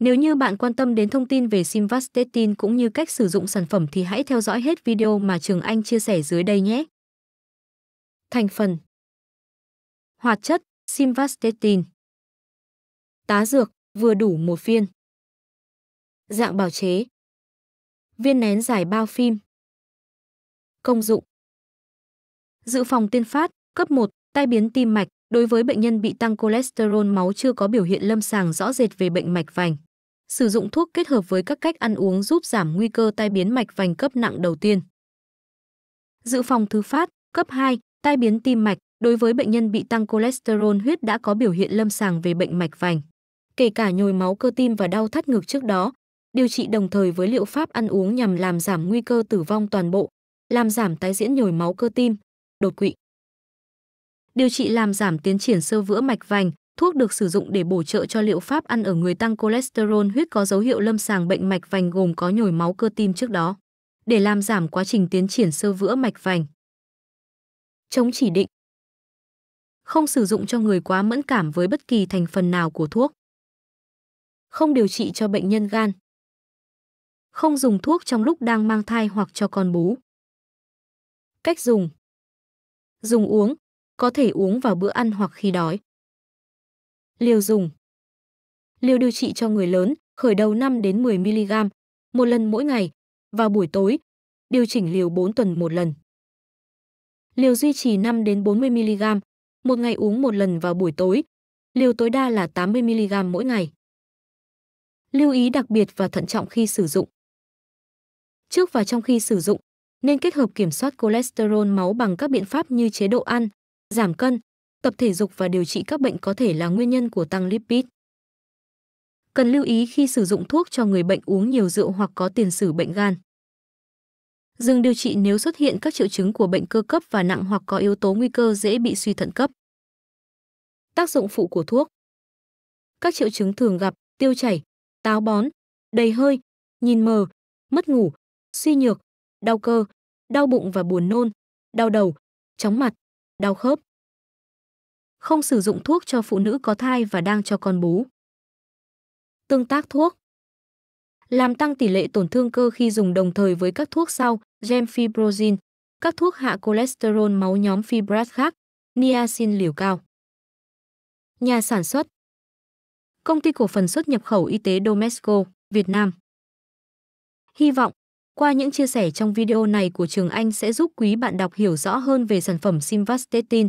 Nếu như bạn quan tâm đến thông tin về Simvastatin cũng như cách sử dụng sản phẩm thì hãy theo dõi hết video mà Trường Anh chia sẻ dưới đây nhé. Thành phần Hoạt chất Simvastatin Tá dược vừa đủ một viên Dạng bào chế Viên nén giải bao phim Công dụng Dự phòng tiên phát, cấp 1, tai biến tim mạch, đối với bệnh nhân bị tăng cholesterol máu chưa có biểu hiện lâm sàng rõ rệt về bệnh mạch vành. Sử dụng thuốc kết hợp với các cách ăn uống giúp giảm nguy cơ tai biến mạch vành cấp nặng đầu tiên. Dự phòng thứ phát, cấp 2, tai biến tim mạch, đối với bệnh nhân bị tăng cholesterol huyết đã có biểu hiện lâm sàng về bệnh mạch vành. Kể cả nhồi máu cơ tim và đau thắt ngực trước đó, điều trị đồng thời với liệu pháp ăn uống nhằm làm giảm nguy cơ tử vong toàn bộ, làm giảm tái diễn nhồi máu cơ tim, đột quỵ. Điều trị làm giảm tiến triển sơ vữa mạch vành, thuốc được sử dụng để bổ trợ cho liệu pháp ăn ở người tăng cholesterol huyết có dấu hiệu lâm sàng bệnh mạch vành gồm có nhồi máu cơ tim trước đó, để làm giảm quá trình tiến triển sơ vữa mạch vành. Chống chỉ định Không sử dụng cho người quá mẫn cảm với bất kỳ thành phần nào của thuốc. Không điều trị cho bệnh nhân gan. Không dùng thuốc trong lúc đang mang thai hoặc cho con bú. Cách dùng Dùng uống, có thể uống vào bữa ăn hoặc khi đói. Liều dùng Liều điều trị cho người lớn, khởi đầu 5 đến 10 mg, một lần mỗi ngày, vào buổi tối, điều chỉnh liều 4 tuần một lần. Liều duy trì 5 đến 40 mg, một ngày uống một lần vào buổi tối, liều tối đa là 80 mg mỗi ngày. Lưu ý đặc biệt và thận trọng khi sử dụng. Trước và trong khi sử dụng, nên kết hợp kiểm soát cholesterol máu bằng các biện pháp như chế độ ăn, giảm cân, Tập thể dục và điều trị các bệnh có thể là nguyên nhân của tăng lipid. Cần lưu ý khi sử dụng thuốc cho người bệnh uống nhiều rượu hoặc có tiền sử bệnh gan. Dừng điều trị nếu xuất hiện các triệu chứng của bệnh cơ cấp và nặng hoặc có yếu tố nguy cơ dễ bị suy thận cấp. Tác dụng phụ của thuốc. Các triệu chứng thường gặp: tiêu chảy, táo bón, đầy hơi, nhìn mờ, mất ngủ, suy nhược, đau cơ, đau bụng và buồn nôn, đau đầu, chóng mặt, đau khớp không sử dụng thuốc cho phụ nữ có thai và đang cho con bú. Tương tác thuốc Làm tăng tỷ lệ tổn thương cơ khi dùng đồng thời với các thuốc sau, gemfibrozin, các thuốc hạ cholesterol máu nhóm fibrat khác, niacin liều cao. Nhà sản xuất Công ty cổ phần xuất nhập khẩu y tế Domesco, Việt Nam. Hy vọng, qua những chia sẻ trong video này của Trường Anh sẽ giúp quý bạn đọc hiểu rõ hơn về sản phẩm Simvastatin,